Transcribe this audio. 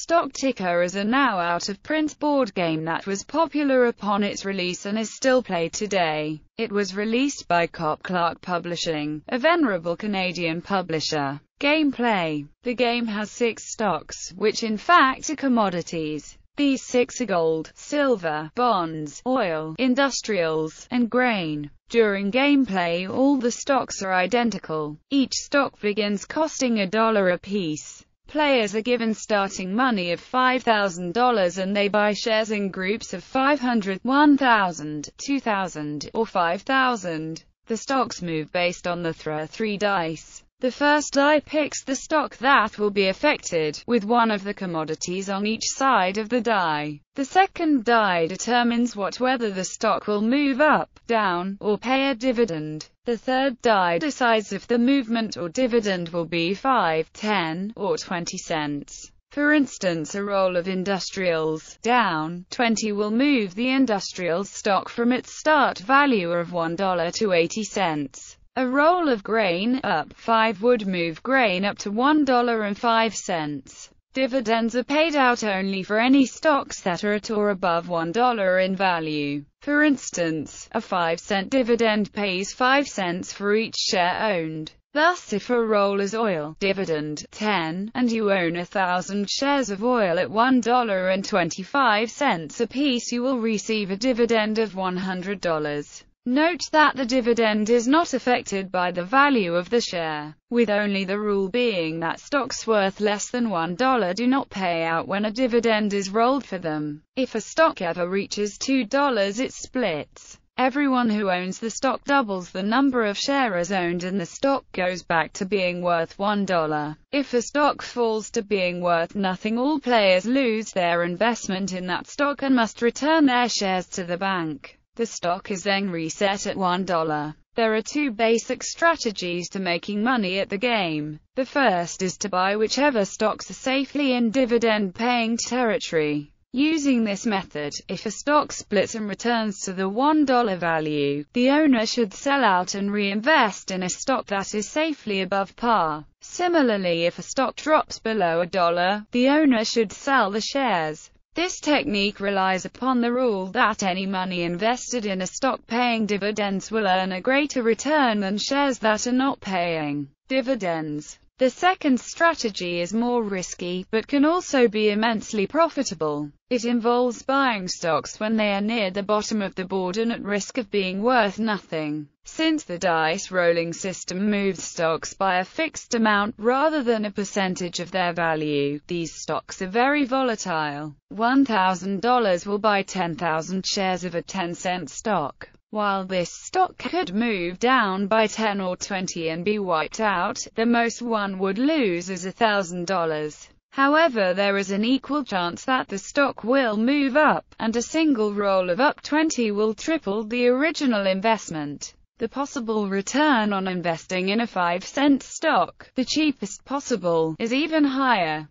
Stock Ticker is a now out-of-print board game that was popular upon its release and is still played today. It was released by Cop Clark Publishing, a venerable Canadian publisher. Gameplay The game has six stocks, which in fact are commodities. These six are gold, silver, bonds, oil, industrials, and grain. During gameplay all the stocks are identical. Each stock begins costing a dollar apiece. Players are given starting money of $5,000 and they buy shares in groups of 500, 1,000, 2,000, or 5,000. The stocks move based on the 3 dice. The first die picks the stock that will be affected, with one of the commodities on each side of the die. The second die determines what whether the stock will move up, down, or pay a dividend. The third die decides if the movement or dividend will be 5, 10, or 20 cents. For instance a roll of industrials, down, 20 will move the industrials stock from its start value of $1 to 80 cents. A roll of grain, up 5 would move grain up to $1.05. Dividends are paid out only for any stocks that are at or above $1 in value. For instance, a 5 cent dividend pays 5 cents for each share owned. Thus if a roll is oil, dividend, 10, and you own a thousand shares of oil at $1.25 apiece you will receive a dividend of $100. Note that the dividend is not affected by the value of the share, with only the rule being that stocks worth less than $1 do not pay out when a dividend is rolled for them. If a stock ever reaches $2 it splits. Everyone who owns the stock doubles the number of shares owned and the stock goes back to being worth $1. If a stock falls to being worth nothing all players lose their investment in that stock and must return their shares to the bank. The stock is then reset at $1. There are two basic strategies to making money at the game. The first is to buy whichever stocks are safely in dividend-paying territory. Using this method, if a stock splits and returns to the $1 value, the owner should sell out and reinvest in a stock that is safely above par. Similarly if a stock drops below a dollar, the owner should sell the shares. This technique relies upon the rule that any money invested in a stock paying dividends will earn a greater return than shares that are not paying dividends. The second strategy is more risky, but can also be immensely profitable. It involves buying stocks when they are near the bottom of the board and at risk of being worth nothing, since the dice rolling system moves stocks by a fixed amount rather than a percentage of their value. These stocks are very volatile. $1,000 will buy 10,000 shares of a 10 cent stock. While this stock could move down by 10 or 20 and be wiped out, the most one would lose is $1,000. However there is an equal chance that the stock will move up, and a single roll of up 20 will triple the original investment. The possible return on investing in a 5 cent stock, the cheapest possible, is even higher.